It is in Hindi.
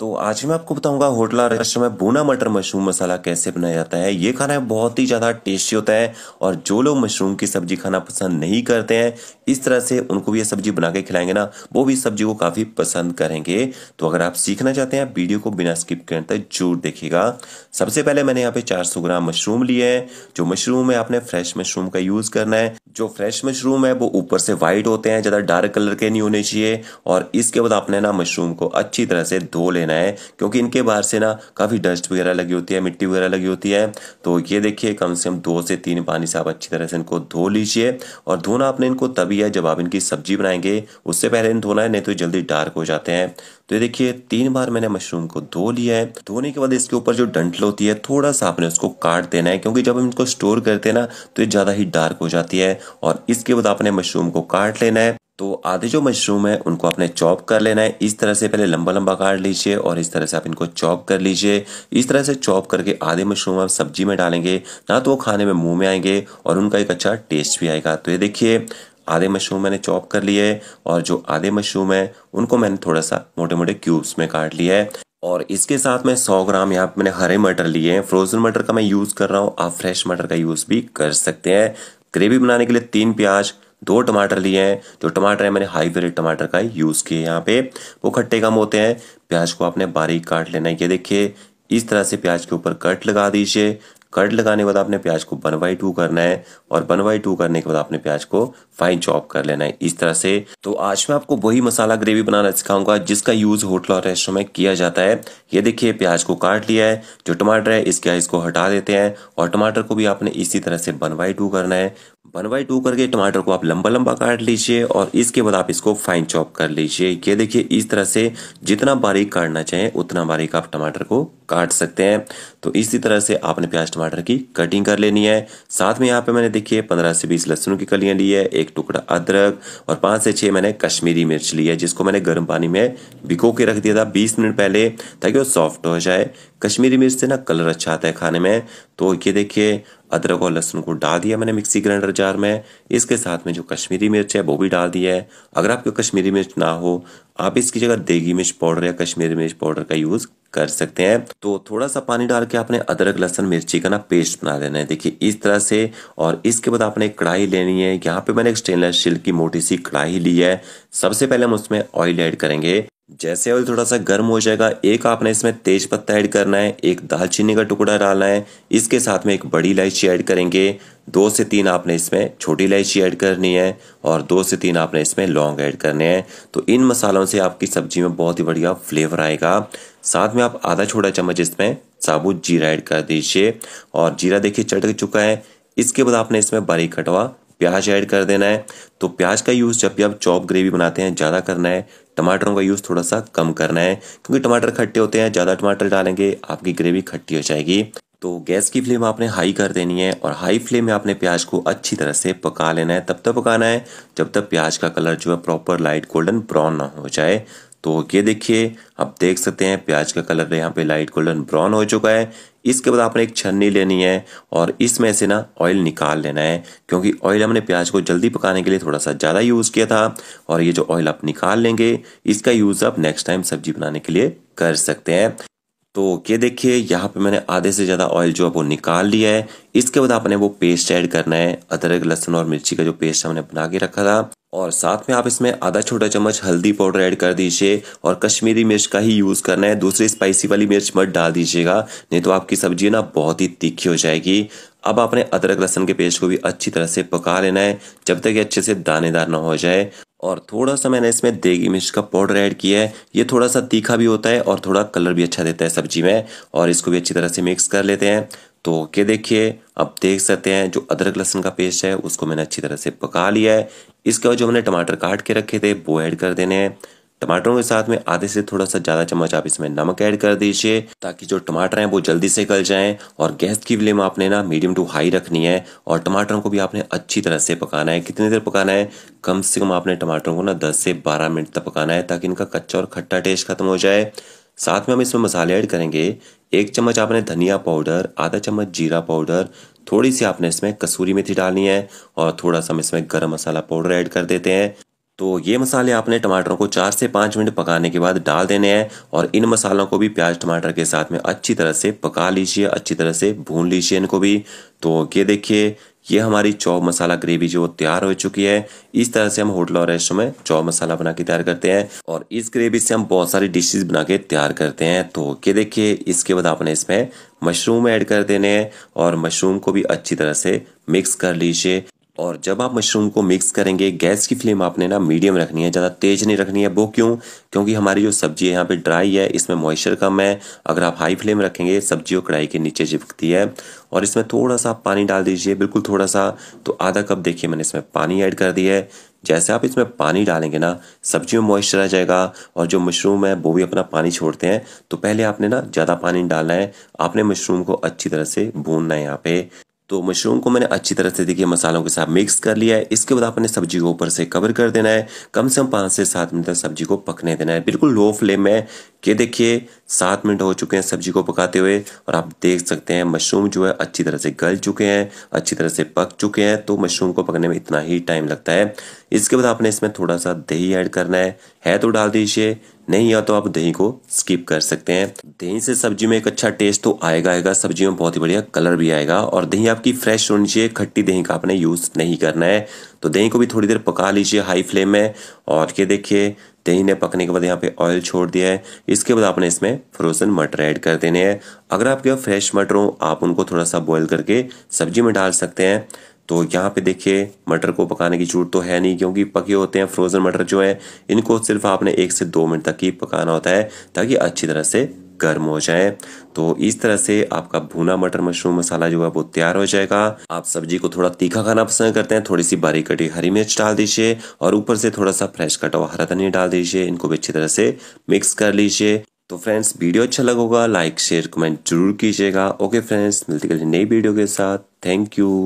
तो आज मैं आपको बताऊंगा होटल रेस्टोरेंट में बोना मटर मशरूम मसाला कैसे बनाया जाता है ये खाना बहुत ही ज़्यादा टेस्टी होता है और जो लोग मशरूम की सब्जी खाना पसंद नहीं करते हैं इस तरह से उनको भी ये सब्जी बना के खिलाएंगे ना वो भी सब्जी को काफ़ी पसंद करेंगे तो अगर आप सीखना चाहते हैं वीडियो को बिना स्किप करने तक जरूर देखेगा सबसे पहले मैंने यहाँ पे चार ग्राम मशरूम लिए हैं जो मशरूम है आपने फ्रेश मशरूम का यूज़ करना है जो फ्रेश मशरूम है वो ऊपर से वाइट होते हैं ज़्यादा डार्क कलर के नहीं होने चाहिए और इसके बाद आपने ना मशरूम को अच्छी तरह से धो लेना लेना है क्योंकि इनके बाहर से ना काफ़ी डस्ट वगैरह लगी होती है मिट्टी वगैरह लगी होती है तो ये देखिए कम से कम दो से तीन पानी से आप अच्छी तरह से इनको धो लीजिए और धोना आपने इनको तभी है जब आप इनकी सब्जी बनाएंगे उससे पहले इन धोना है नहीं तो जल्दी डार्क हो जाते हैं तो ये देखिए तीन बार मैंने मशरूम को धो लिया है धोने के बाद इसके ऊपर जो डंटल होती है थोड़ा सा आपने उसको काट देना है क्योंकि जब हम इनको स्टोर करते हैं ना तो ये ज़्यादा ही डार्क हो जाती है और इसके बाद आपने मशरूम को काट लेना है तो आधे जो मशरूम है उनको आपने चॉप कर लेना है इस तरह से पहले लंबा लंबा काट लीजिए और इस तरह से आप इनको चॉप कर लीजिए इस तरह से चॉप करके आधे मशरूम आप सब्जी में डालेंगे ना तो वो खाने में मुंह में आएंगे और उनका एक अच्छा टेस्ट भी आएगा तो ये देखिए आधे मशरूम मैंने चॉप कर लिए है और जो आधे मशरूम है उनको मैंने थोड़ा सा मोटे मोटे क्यूब्स में काट लिया है और इसके साथ में 100 ग्राम यहाँ मैंने हरे मटर लिए हैं फ्रोजन मटर का मैं यूज़ कर रहा हूँ आप फ्रेश मटर का यूज़ भी कर सकते हैं ग्रेवी बनाने के लिए तीन प्याज दो टमाटर लिए हैं जो टमाटर है मैंने हाई ग्रेड टमाटर का यूज़ किए यहाँ पे वो खट्टे कम होते हैं प्याज को आपने बारीक काट लेना है ये देखिए इस तरह से प्याज के ऊपर कट लगा दीजिए कट लगाने के बाद आपने प्याज को वन बाई टू करना है और वन बाई टू करने के बाद आपने प्याज को फाइन चॉप कर लेना है इस तरह से तो आज मैं आपको वही मसाला ग्रेवी बनाना सिखाऊंगा जिसका यूज होटल और रेस्टोरेंट में किया जाता है ये देखिए प्याज को काट लिया है जो टमाटर है इसके इसको हटा देते हैं और टमाटर को भी आपने इसी तरह से वन बाई टू करना है वन बाई टू करके टमाटर को आप लंबा लंबा काट लीजिए और इसके बाद आप इसको फाइन चॉप कर लीजिए ये देखिए इस तरह से जितना बारीक काटना चाहें उतना बारीक आप टमाटर को काट सकते हैं तो इसी तरह से आपने प्याज टमाटर की कटिंग कर लेनी है साथ में यहाँ पे मैंने देखिए पंद्रह से बीस लहसुन की कलियाँ ली है एक टुकड़ा अदरक और पाँच से छः मैंने कश्मीरी मिर्च ली है जिसको मैंने गर्म पानी में भिगो के रख दिया था बीस मिनट पहले ताकि वो सॉफ्ट हो जाए कश्मीरी मिर्च से ना कलर अच्छा आता है खाने में तो ये देखिए अदरक और लहसुन को डाल दिया मैंने मिक्सी ग्राइंडर जार में इसके साथ में जो कश्मीरी मिर्च है वो भी डाल दिया है अगर आपके कश्मीरी मिर्च ना हो आप इसकी जगह देगी मिर्च पाउडर या कश्मीरी मिर्च पाउडर का यूज़ कर सकते हैं तो थोड़ा सा पानी डाल के आपने अदरक लहसन मिर्ची का ना पेस्ट बना लेना है देखिए इस तरह से और इसके बाद आपने कढ़ाई लेनी है यहाँ पे मैंने एक स्टेनलेस स्टील की मोटी सी कढ़ाई ली है सबसे पहले हम उसमें ऑयल ऐड करेंगे जैसे ऑयल थोड़ा सा गर्म हो जाएगा एक आपने इसमें तेज पत्ता ऐड करना है एक दालचीनी का टुकड़ा डालना है इसके साथ में एक बड़ी इलायची ऐड करेंगे दो से तीन आपने इसमें छोटी इलायची ऐड करनी है और दो से तीन आपने इसमें लौंग ऐड करने हैं तो इन मसालों से आपकी सब्जी में बहुत ही बढ़िया फ्लेवर आएगा साथ में आप आधा छोटा चम्मच इसमें साबुत जीरा ऐड कर दीजिए और जीरा देखिए चटक चुका है इसके बाद आपने इसमें बारीक कटवा प्याज ऐड कर देना है तो प्याज का यूज़ जब भी आप चॉप ग्रेवी बनाते हैं ज़्यादा करना है टमाटरों का यूज़ थोड़ा सा कम करना है क्योंकि टमाटर खट्टे होते हैं ज़्यादा टमाटर डालेंगे आपकी ग्रेवी खट्टी हो जाएगी तो गैस की फ्लेम आपने हाई कर देनी है और हाई फ्लेम में आपने प्याज को अच्छी तरह से पका लेना है तब तक पकाना है जब तक प्याज का कलर जो है प्रॉपर लाइट गोल्डन ब्राउन ना हो जाए तो ये देखिए आप देख सकते हैं प्याज का कलर यहाँ पे लाइट गोल्डन ब्राउन हो चुका है इसके बाद आपने एक छन्नी लेनी है और इसमें से ना ऑयल निकाल लेना है क्योंकि ऑयल हमने प्याज को जल्दी पकाने के लिए थोड़ा सा ज़्यादा यूज़ किया था और ये जो ऑयल आप निकाल लेंगे इसका यूज़ आप नेक्स्ट टाइम सब्जी बनाने के लिए कर सकते हैं तो ये देखिए यहाँ पे मैंने आधे से ज़्यादा ऑयल जो है वो निकाल लिया है इसके बाद आपने वो पेस्ट ऐड करना है अदरक लहसुन और मिर्ची का जो पेस्ट हमने बना के रखा था और साथ में आप इसमें आधा छोटा चम्मच हल्दी पाउडर ऐड कर दीजिए और कश्मीरी मिर्च का ही यूज़ करना है दूसरी स्पाइसी वाली मिर्च मत डाल दीजिएगा नहीं तो आपकी सब्जी ना बहुत ही तीखी हो जाएगी अब आपने अदरक लहसन के पेस्ट को भी अच्छी तरह से पका लेना है जब तक ये अच्छे से दानेदार ना हो जाए और थोड़ा सा मैंने इसमें देगी मिर्च का पाउडर ऐड किया है ये थोड़ा सा तीखा भी होता है और थोड़ा कलर भी अच्छा देता है सब्जी में और इसको भी अच्छी तरह से मिक्स कर लेते हैं तो ओके देखिए आप देख सकते हैं जो अदरक लहसुन का पेस्ट है उसको मैंने अच्छी तरह से पका लिया है इसके बाद जो हमने टमाटर काट के रखे थे वो ऐड कर देने हैं टमाटरों के साथ में आधे से थोड़ा सा ज़्यादा चम्मच आप इसमें नमक ऐड कर दीजिए ताकि जो टमाटर हैं वो जल्दी से गल जाएं और गैस की फ्लेम आपने ना मीडियम टू हाई रखनी है और टमाटरों को भी आपने अच्छी तरह से पकाना है कितनी देर पकाना है कम से कम आपने टमाटरों को ना दस से बारह मिनट तक पकाना है ताकि इनका कच्चा और खट्टा टेस्ट खत्म हो जाए साथ में हम इसमें मसाले ऐड करेंगे एक चम्मच आपने धनिया पाउडर आधा चम्मच जीरा पाउडर थोड़ी सी आपने इसमें कसूरी मेथी डालनी है और थोड़ा सा हम इसमें गरम मसाला पाउडर ऐड कर देते हैं तो ये मसाले आपने टमाटरों को चार से पाँच मिनट पकाने के बाद डाल देने हैं और इन मसालों को भी प्याज टमाटर के साथ में अच्छी तरह से पका लीजिए अच्छी तरह से भून लीजिए इनको भी तो ये देखिए ये हमारी चौ मसाला ग्रेवी जो तैयार हो चुकी है इस तरह से हम होटल और रेस्टोरेंट में चौ मसाला बना के तैयार करते हैं और इस ग्रेवी से हम बहुत सारी डिशेस बना के तैयार करते हैं तो ये देखिए इसके बाद आपने इसमें मशरूम ऐड कर देने हैं और मशरूम को भी अच्छी तरह से मिक्स कर लीजिए और जब आप मशरूम को मिक्स करेंगे गैस की फ्लेम आपने ना मीडियम रखनी है ज़्यादा तेज नहीं रखनी है वो क्यों क्योंकि हमारी जो सब्जी है यहाँ पे ड्राई है इसमें मॉइस्चर कम है अगर आप हाई फ्लेम रखेंगे सब्जी और कढ़ाई के नीचे चिपकती है और इसमें थोड़ा सा पानी डाल दीजिए बिल्कुल थोड़ा सा तो आधा कप देखिए मैंने इसमें पानी ऐड कर दिया है जैसे आप इसमें पानी डालेंगे ना सब्जी में मॉइस्चर आ जाएगा और जो मशरूम है वो भी अपना पानी छोड़ते हैं तो पहले आपने ना ज़्यादा पानी डालना है आपने मशरूम को अच्छी तरह से भूनना है यहाँ पे तो मशरूम को मैंने अच्छी तरह से देखिए मसालों के साथ मिक्स कर लिया है इसके बाद आपने सब्जी को ऊपर से कवर कर देना है कम से कम पाँच से सात मिनट तक सब्जी को पकने देना है बिल्कुल लो फ्लेम में कि देखिए सात मिनट हो चुके हैं सब्जी को पकाते हुए और आप देख सकते हैं मशरूम जो है अच्छी तरह से गल चुके हैं अच्छी तरह से पक चुके हैं तो मशरूम को पकने में इतना ही टाइम लगता है इसके बाद आपने इसमें थोड़ा सा दही ऐड करना है है तो डाल दीजिए नहीं या तो आप दही को स्किप कर सकते हैं दही से सब्जी में एक अच्छा टेस्ट तो आएगा आएगा सब्जी में बहुत ही बढ़िया कलर भी आएगा और दही आपकी फ्रेश होनी चाहिए खट्टी दही का आपने यूज़ नहीं करना है तो दही को भी थोड़ी देर पका लीजिए हाई फ्लेम में और ये देखिए दही ने पकने के बाद यहाँ पे ऑयल छोड़ दिया है इसके बाद आपने इसमें फ्रोजन मटर ऐड कर देने हैं अगर आपके पास फ्रेश मटर हो आप उनको थोड़ा सा बॉयल करके सब्जी में डाल सकते हैं तो यहाँ पे देखिए मटर को पकाने की जरूरत तो है नहीं क्योंकि पके होते हैं फ्रोज़न मटर जो है इनको सिर्फ आपने एक से दो मिनट तक ही पकाना होता है ताकि अच्छी तरह से गर्म हो जाए तो इस तरह से आपका भुना मटर मशरूम मसाला जो है वो तैयार हो जाएगा आप सब्जी को थोड़ा तीखा खाना पसंद करते हैं थोड़ी सी बारीक कटी हरी मिर्च डाल दीजिए और ऊपर से थोड़ा सा फ्रेश कटा हुआ हरा धनिया डाल दीजिए इनको भी अच्छी तरह से मिक्स कर लीजिए तो फ्रेंड्स वीडियो अच्छा लगेगा लाइक शेयर कमेंट जरूर कीजिएगा ओके फ्रेंड्स मिलती नई वीडियो के साथ थैंक यू